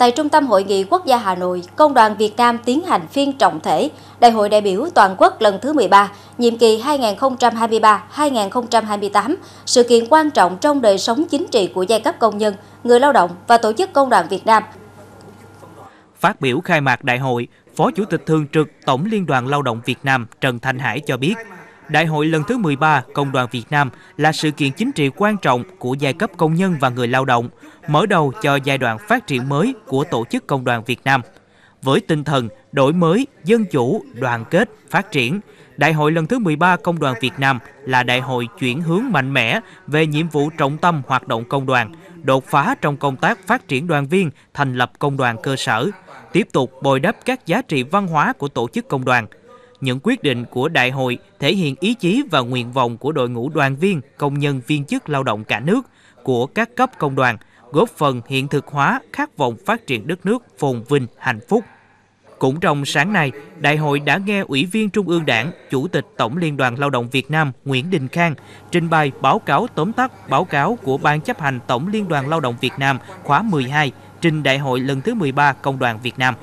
tại Trung tâm Hội nghị Quốc gia Hà Nội, Công đoàn Việt Nam tiến hành phiên trọng thể Đại hội đại biểu toàn quốc lần thứ 13, nhiệm kỳ 2023-2028, sự kiện quan trọng trong đời sống chính trị của giai cấp công nhân, người lao động và tổ chức Công đoàn Việt Nam. Phát biểu khai mạc đại hội, Phó Chủ tịch Thường trực Tổng Liên đoàn Lao động Việt Nam Trần Thanh Hải cho biết, Đại hội lần thứ 13 Công đoàn Việt Nam là sự kiện chính trị quan trọng của giai cấp công nhân và người lao động, mở đầu cho giai đoạn phát triển mới của Tổ chức Công đoàn Việt Nam. Với tinh thần đổi mới, dân chủ, đoàn kết, phát triển, Đại hội lần thứ 13 Công đoàn Việt Nam là đại hội chuyển hướng mạnh mẽ về nhiệm vụ trọng tâm hoạt động công đoàn, đột phá trong công tác phát triển đoàn viên, thành lập công đoàn cơ sở, tiếp tục bồi đắp các giá trị văn hóa của tổ chức công đoàn – những quyết định của đại hội thể hiện ý chí và nguyện vọng của đội ngũ đoàn viên, công nhân viên chức lao động cả nước, của các cấp công đoàn, góp phần hiện thực hóa khát vọng phát triển đất nước phồn vinh, hạnh phúc. Cũng trong sáng nay, Đại hội đã nghe Ủy viên Trung ương Đảng, Chủ tịch Tổng Liên đoàn Lao động Việt Nam Nguyễn Đình Khang trình bày báo cáo tóm tắt báo cáo của Ban chấp hành Tổng Liên đoàn Lao động Việt Nam khóa 12 trình Đại hội lần thứ 13 Công đoàn Việt Nam.